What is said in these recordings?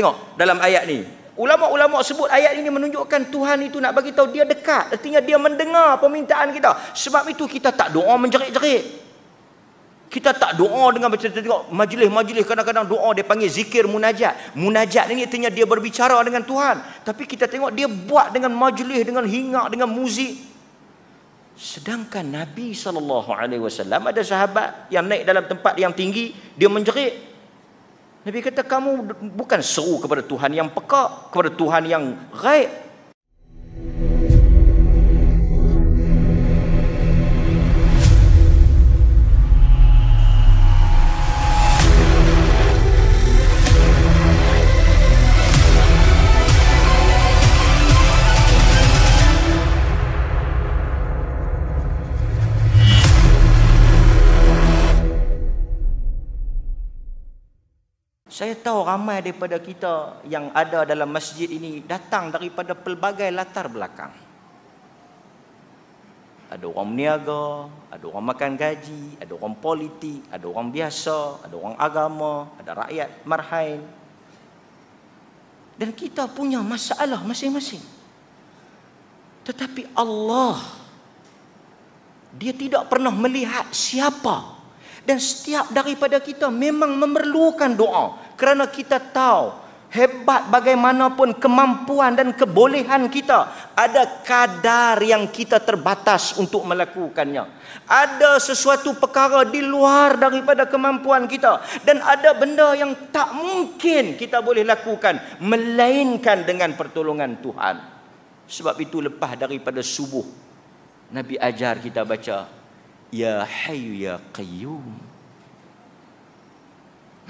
tengok dalam ayat ni. Ulama-ulama sebut ayat ini menunjukkan Tuhan itu nak bagi tahu dia dekat. Artinya dia mendengar permintaan kita. Sebab itu kita tak doa menjerit-jerit. Kita tak doa dengan macam tu tengok majlis-majlis kadang-kadang doa dia panggil zikir munajat. Munajat ini artinya dia berbicara dengan Tuhan. Tapi kita tengok dia buat dengan majlis, dengan hingak, dengan muzik. Sedangkan Nabi SAW ada sahabat yang naik dalam tempat yang tinggi. Dia menjerit. Nabi kata kamu bukan seru kepada Tuhan yang peka, kepada Tuhan yang ghaib, Saya tahu ramai daripada kita yang ada dalam masjid ini datang daripada pelbagai latar belakang. Ada orang berniaga, ada orang makan gaji, ada orang politik, ada orang biasa, ada orang agama, ada rakyat marhain. Dan kita punya masalah masing-masing. Tetapi Allah dia tidak pernah melihat siapa dan setiap daripada kita memang memerlukan doa kerana kita tahu hebat bagaimanapun kemampuan dan kebolehan kita ada kadar yang kita terbatas untuk melakukannya ada sesuatu perkara di luar daripada kemampuan kita dan ada benda yang tak mungkin kita boleh lakukan melainkan dengan pertolongan Tuhan sebab itu lepas daripada subuh Nabi ajar kita baca Ya Hayu Ya Qayyum.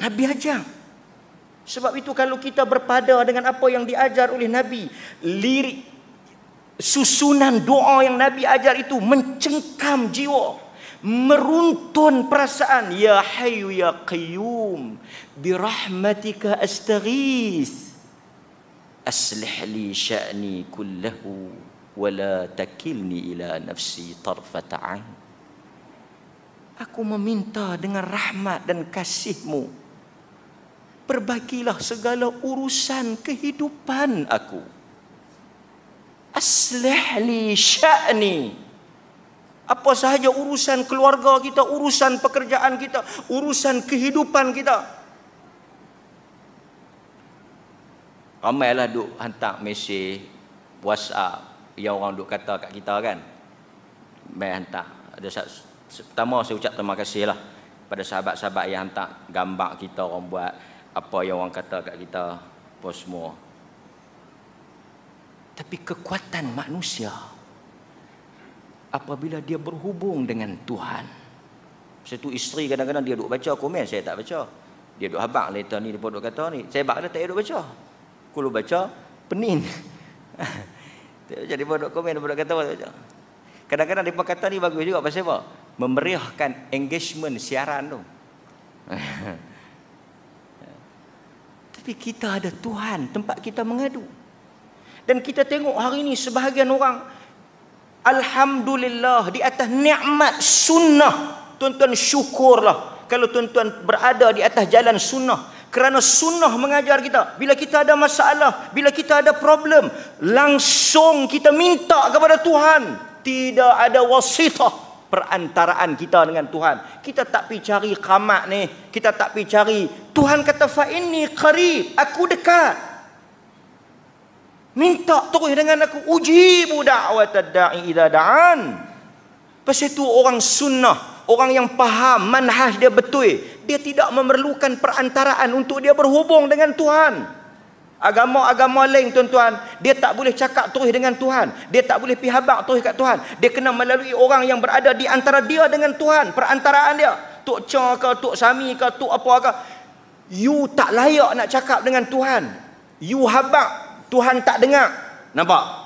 Nabi ajar. Sebab itu kalau kita berpada dengan apa yang diajar oleh Nabi, lirik susunan doa yang Nabi ajar itu mencengkam jiwa, meruntun perasaan, Ya Hayu Ya Qayyum, bi rahmatika astaghis. Aslih li sya'ni kullahu wa la takilni ila nafsi tarfata 'ain. Aku meminta dengan rahmat dan kasihmu Perbaikilah segala urusan kehidupan aku Aslihli sya'ni Apa sahaja urusan keluarga kita Urusan pekerjaan kita Urusan kehidupan kita Ramailah duk hantar mesej WhatsApp yang orang duk kata kat kita kan. mereka hantar. Ada satu pertama saya ucap terima kasih lah pada sahabat-sahabat yang hantar gambar kita orang buat apa yang orang kata kat kita apa semua tapi kekuatan manusia apabila dia berhubung dengan Tuhan tu isteri kadang-kadang dia duk baca komen saya tak baca dia duk habaq later ni dia pun duk kata ni saya baca tak duk baca kalau baca pening jadi pun duk komen pun duk kata kadang-kadang dia pun kata ni bagus juga pasal apa memeriahkan engagement siaran tu. Tapi kita ada Tuhan tempat kita mengadu. Dan kita tengok hari ini sebahagian orang alhamdulillah di atas nikmat sunnah tuan-tuan syukurlah kalau tuan-tuan berada di atas jalan sunnah kerana sunnah mengajar kita bila kita ada masalah bila kita ada problem langsung kita minta kepada Tuhan tidak ada wasitah perantaraan kita dengan Tuhan. Kita tak pergi cari kamat ni. Kita tak pergi cari. Tuhan kata fa'inni qarib. Aku dekat. Minta terus dengan aku. Uji budak wa tadda'i idha da'an. Pasal itu orang sunnah. Orang yang faham manhaj dia betul. Dia tidak memerlukan perantaraan untuk dia berhubung dengan Tuhan. Agama-agama lain tuan-tuan, dia tak boleh cakap terus dengan Tuhan. Dia tak boleh pihabak terus kat Tuhan. Dia kena melalui orang yang berada di antara dia dengan Tuhan. Perantaraan dia. Tok Cha ke, Tok Sami ke, Tok apa ke. You tak layak nak cakap dengan Tuhan. You habak. Tuhan tak dengar. Nampak?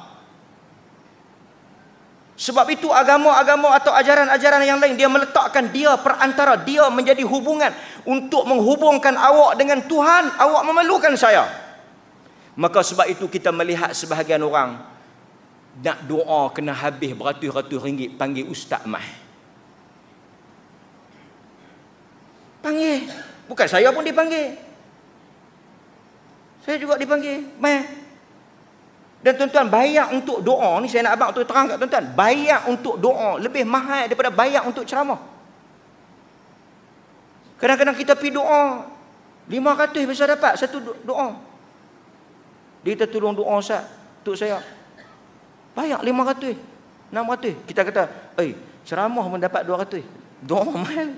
Sebab itu agama-agama atau ajaran-ajaran yang lain dia meletakkan dia perantara dia menjadi hubungan untuk menghubungkan awak dengan Tuhan, awak memerlukan saya. Maka sebab itu kita melihat sebahagian orang nak doa kena habis beratus-ratus ringgit panggil ustaz mah. Panggil. Bukan saya pun dipanggil. Saya juga dipanggil. Mai. Dan tuan-tuan bayar untuk doa ni saya nak abang tu terang kat tuan-tuan. Bayar untuk doa lebih mahal daripada bayar untuk ceramah. Kadang-kadang kita pi doa 500 besar dapat satu doa. Dia kata tolong doa Ustaz Untuk saya Bayar enam 600 Kita kata Eh ceramah mendapat 200 Doa mahal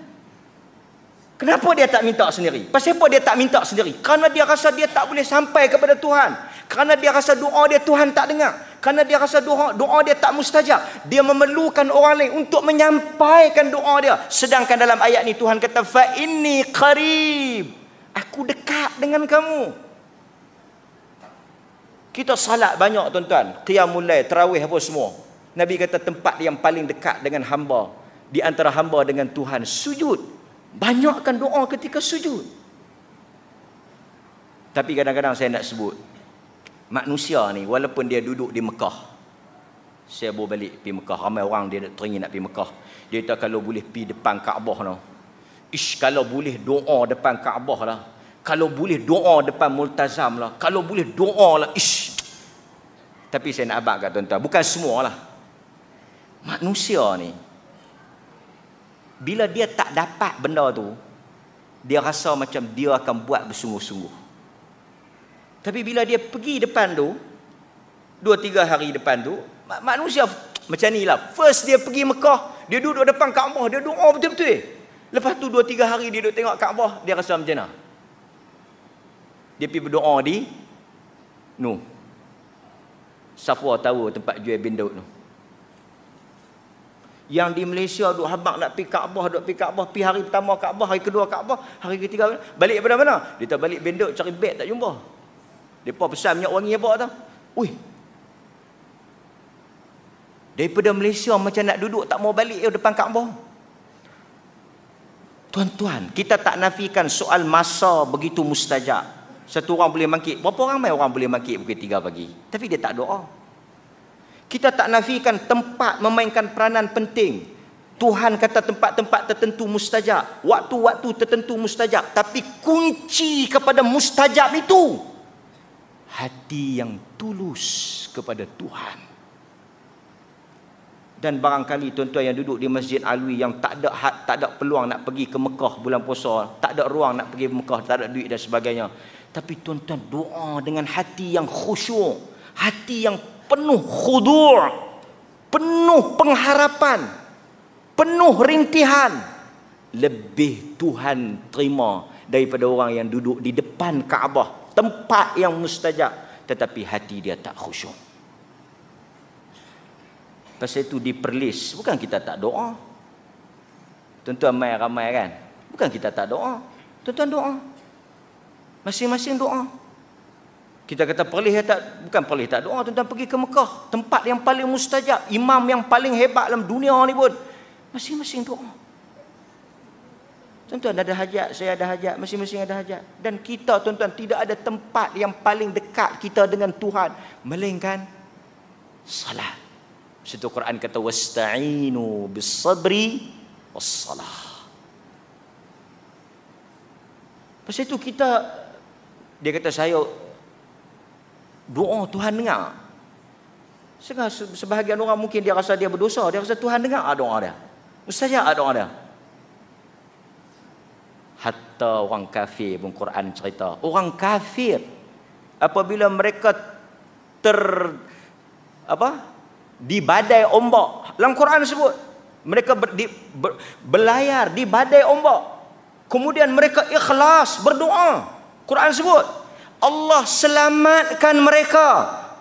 Kenapa dia tak minta sendiri? Pasal apa dia tak minta sendiri? Kerana dia rasa dia tak boleh sampai kepada Tuhan. Kerana dia rasa doa dia Tuhan tak dengar. Kerana dia rasa doa doa dia tak mustajab. Dia memerlukan orang lain untuk menyampaikan doa dia. Sedangkan dalam ayat ni Tuhan kata, Fa'inni qarib. Aku dekat dengan kamu. Kita salat banyak tuan-tuan. Qiyam mulai, terawih apa semua. Nabi kata tempat yang paling dekat dengan hamba. Di antara hamba dengan Tuhan. Sujud. Banyakkan doa ketika sujud. Tapi kadang-kadang saya nak sebut. Manusia ni walaupun dia duduk di Mekah. Saya bawa balik pi Mekah. Ramai orang dia teringin nak pi Mekah. Dia kata kalau boleh pi depan Kaabah. No. Ish kalau boleh doa depan Kaabah lah kalau boleh doa depan multazam lah kalau boleh doa lah ish tapi saya nak abak kat tuan-tuan bukan semua lah. manusia ni bila dia tak dapat benda tu dia rasa macam dia akan buat bersungguh-sungguh tapi bila dia pergi depan tu dua tiga hari depan tu manusia macam ni lah first dia pergi Mekah dia duduk depan Kaabah dia doa betul-betul lepas tu dua tiga hari dia duduk tengok Kaabah dia rasa macam mana dia pergi berdoa di Nu Safwa tahu tempat jual bin Daud tu yang di Malaysia duk habaq nak pergi Kaabah, duk pergi Kaabah, pergi hari pertama Kaabah, hari kedua Kaabah, hari ketiga balik daripada mana? Dia tak balik bendok cari beg tak jumpa. Depa pesan minyak wangi apa tu? Ui. Daripada Malaysia macam nak duduk tak mau balik ya, depan Kaabah. Tuan-tuan, kita tak nafikan soal masa begitu mustajab. Satu orang boleh bangkit. Berapa orang ramai orang boleh bangkit pukul 3 pagi? Tapi dia tak doa. Kita tak nafikan tempat memainkan peranan penting. Tuhan kata tempat-tempat tertentu mustajab. Waktu-waktu tertentu mustajab. Tapi kunci kepada mustajab itu. Hati yang tulus kepada Tuhan. Dan barangkali tuan-tuan yang duduk di Masjid Alwi yang tak ada hak, tak ada peluang nak pergi ke Mekah bulan puasa, tak ada ruang nak pergi ke Mekah, tak ada duit dan sebagainya. Tapi tuan-tuan doa dengan hati yang khusyuk. Hati yang penuh khudur. Penuh pengharapan. Penuh rintihan. Lebih Tuhan terima daripada orang yang duduk di depan Kaabah. Tempat yang mustajab. Tetapi hati dia tak khusyuk. Pasal itu di perlis. Bukan kita tak doa. Tuan-tuan main ramai kan? Bukan kita tak doa. Tuan-tuan doa masing-masing doa. Kita kata perlih ya tak bukan perlih tak doa tuan-tuan pergi ke Mekah, tempat yang paling mustajab, imam yang paling hebat dalam dunia ni pun masing-masing doa. Tuan-tuan ada hajat, saya ada hajat, masing-masing ada hajat. Dan kita tuan-tuan tidak ada tempat yang paling dekat kita dengan Tuhan melainkan salat. Situ Quran kata wasta'inu bis-sabri was Pasal itu kita dia kata saya doa Tuhan dengar. Sebab sebahagian orang mungkin dia rasa dia berdosa, dia rasa Tuhan dengar ah, doa dia. Mustajab ah, doa dia. Hatta orang kafir pun Quran cerita. Orang kafir apabila mereka ter apa? di badai ombak. Dalam Quran sebut mereka ber, di, ber, berlayar di badai ombak. Kemudian mereka ikhlas berdoa. Quran sebut Allah selamatkan mereka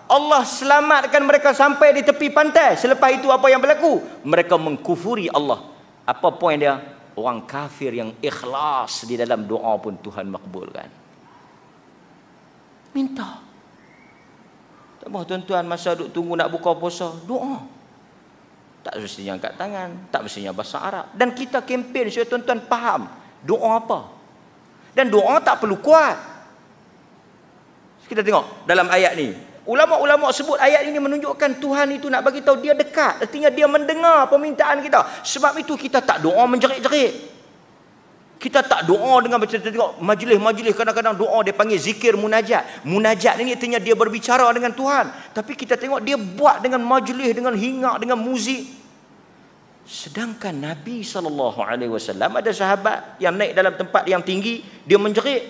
Allah selamatkan mereka sampai di tepi pantai selepas itu apa yang berlaku mereka mengkufuri Allah apa poin dia orang kafir yang ikhlas di dalam doa pun Tuhan makbulkan minta tak mahu tuan-tuan masa duduk tunggu nak buka puasa doa tak mestinya angkat tangan tak mestinya bahasa Arab dan kita kempen supaya tuan-tuan faham doa apa dan doa tak perlu kuat. Kita tengok dalam ayat ni. Ulama-ulama sebut ayat ini menunjukkan Tuhan itu nak bagi tahu dia dekat. Artinya dia mendengar permintaan kita. Sebab itu kita tak doa menjerit-jerit. Kita tak doa dengan macam kita tengok majlis-majlis kadang-kadang doa dia panggil zikir munajat. Munajat ini artinya dia berbicara dengan Tuhan. Tapi kita tengok dia buat dengan majlis, dengan hingak, dengan muzik. Sedangkan Nabi sallallahu alaihi wasallam ada sahabat yang naik dalam tempat yang tinggi, dia menjerit.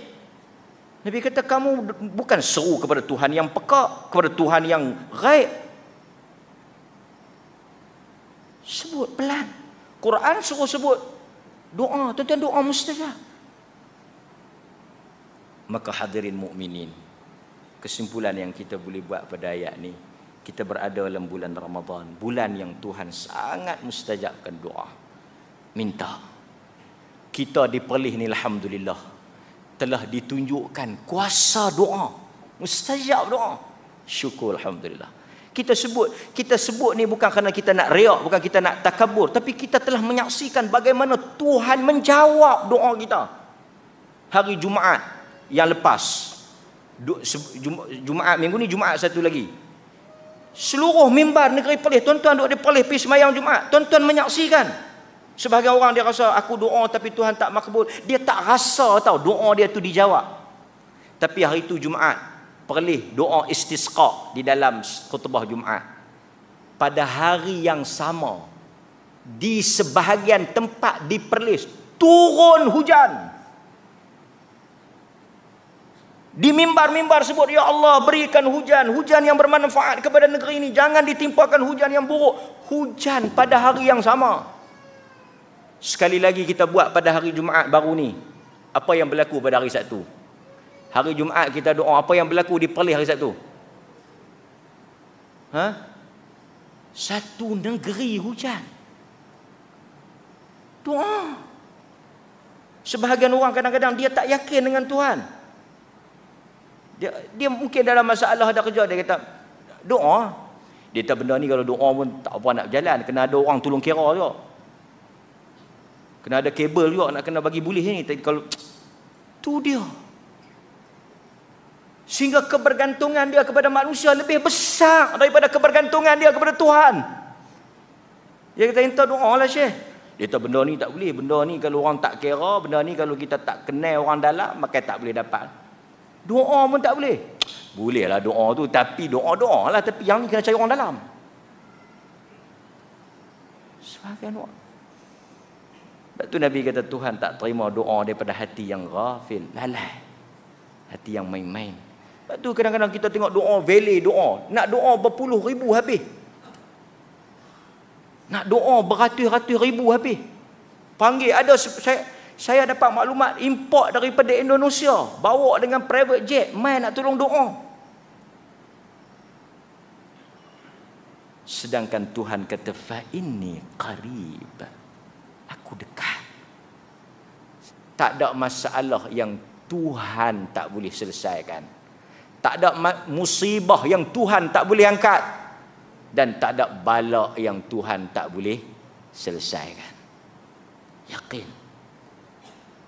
Nabi kata kamu bukan seru kepada Tuhan yang pekak, kepada Tuhan yang ghaib. Sebut pelan. Quran suruh sebut doa, Tentang tuan doa mustajab. Maka hadirin mukminin, kesimpulan yang kita boleh buat pada ayat ni, kita berada dalam bulan Ramadhan, bulan yang Tuhan sangat mustajabkan doa. Minta. Kita diperlih ni alhamdulillah telah ditunjukkan kuasa doa, mustajab doa. Syukur alhamdulillah. Kita sebut, kita sebut ni bukan kerana kita nak riak, bukan kita nak takabur, tapi kita telah menyaksikan bagaimana Tuhan menjawab doa kita. Hari Jumaat yang lepas. Jumaat minggu ni Jumaat satu lagi seluruh mimbar negeri Perlis tuan-tuan duduk di Perlis pergi semayang Jumaat tuan-tuan menyaksikan sebagai orang dia rasa aku doa tapi Tuhan tak makbul dia tak rasa tahu doa dia tu dijawab tapi hari itu Jumaat Perlis doa istisqa di dalam khutbah Jumaat pada hari yang sama di sebahagian tempat di Perlis turun hujan di mimbar-mimbar sebut ya Allah berikan hujan, hujan yang bermanfaat kepada negeri ini. Jangan ditimpakan hujan yang buruk. Hujan pada hari yang sama. Sekali lagi kita buat pada hari Jumaat baru ni. Apa yang berlaku pada hari Sabtu? Hari Jumaat kita doa apa yang berlaku di Perlis hari Sabtu? Ha? Satu negeri hujan. Doa. Sebahagian orang kadang-kadang dia tak yakin dengan Tuhan dia, dia mungkin dalam masalah ada kerja dia kata doa dia kata benda ni kalau doa pun tak apa nak berjalan kena ada orang tolong kira juga kena ada kabel juga nak kena bagi boleh ni Tapi kalau tu dia sehingga kebergantungan dia kepada manusia lebih besar daripada kebergantungan dia kepada Tuhan dia kata minta doa lah syekh dia kata benda ni tak boleh benda ni kalau orang tak kira benda ni kalau kita tak kenal orang dalam maka tak boleh dapat Doa pun tak boleh. Boleh lah doa tu tapi doa-doa lah tapi yang ni kena cari orang dalam. Sebagian doa. Sebab tu Nabi kata Tuhan tak terima doa daripada hati yang ghafil, lalai. Hati yang main-main. Sebab tu kadang-kadang kita tengok doa valet doa. Nak doa berpuluh ribu habis. Nak doa beratus-ratus ribu habis. Panggil ada saya saya dapat maklumat import daripada Indonesia bawa dengan private jet main nak tolong doa sedangkan Tuhan kata fa ini qarib aku dekat tak ada masalah yang Tuhan tak boleh selesaikan tak ada musibah yang Tuhan tak boleh angkat dan tak ada balak yang Tuhan tak boleh selesaikan yakin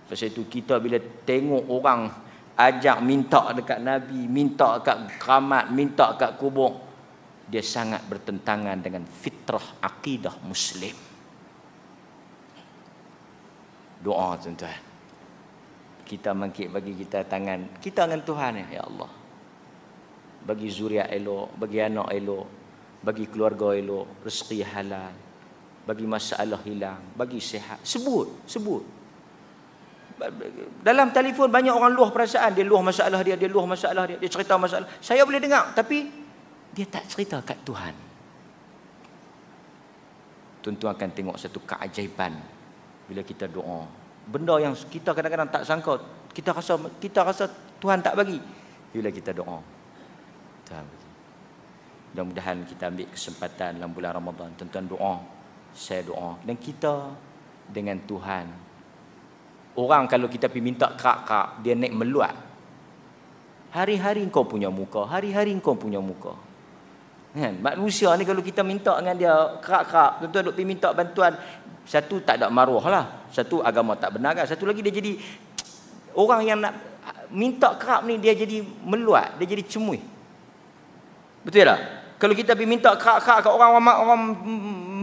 Pasal itu kita bila tengok orang ajak minta dekat Nabi, minta dekat keramat, minta dekat kubur, dia sangat bertentangan dengan fitrah akidah Muslim. Doa tuan-tuan. Kita mangkit bagi kita tangan. Kita dengan Tuhan ya, ya Allah. Bagi zuriat elok, bagi anak elok, bagi keluarga elok, rezeki halal, bagi masalah hilang, bagi sehat. Sebut, sebut dalam telefon banyak orang luah perasaan dia luah masalah dia dia luah masalah dia dia cerita masalah saya boleh dengar tapi dia tak cerita kat Tuhan tentu akan tengok satu keajaiban bila kita doa benda yang kita kadang-kadang tak sangka kita rasa kita rasa Tuhan tak bagi bila kita doa Tuhan bagi mudah-mudahan kita ambil kesempatan dalam bulan Ramadan tuan-tuan doa saya doa dan kita dengan Tuhan orang kalau kita pergi minta kerak-kerak, dia naik meluat. Hari-hari kau punya muka, hari-hari kau punya muka. Kan? Manusia ni kalau kita minta dengan dia kerak-kerak, tuan-tuan duk pergi minta bantuan, satu tak ada maruah lah. Satu agama tak benar kan. Satu lagi dia jadi, orang yang nak minta kerak ni dia jadi meluat, dia jadi cemui. Betul tak? Kalau kita pergi minta kerak-kerak kat orang, orang, orang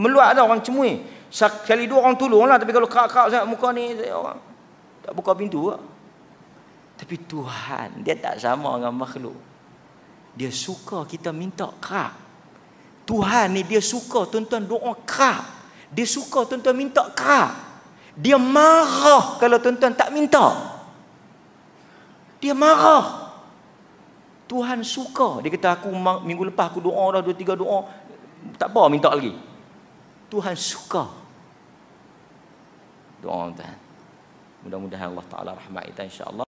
meluat tau, orang cemui. Sekali dua orang tolong lah. Tapi kalau kerak-kerak muka ni, orang tak buka pintu lah. Tapi Tuhan dia tak sama dengan makhluk. Dia suka kita minta kerap. Tuhan ni dia suka tuan-tuan doa kerap. Dia suka tuan-tuan minta kerap. Dia marah kalau tuan-tuan tak minta. Dia marah. Tuhan suka. Dia kata aku minggu lepas aku doa dah dua tiga doa. Tak apa minta lagi. Tuhan suka. Doa tuan. Mudah-mudahan Allah Ta'ala rahmat kita insyaAllah.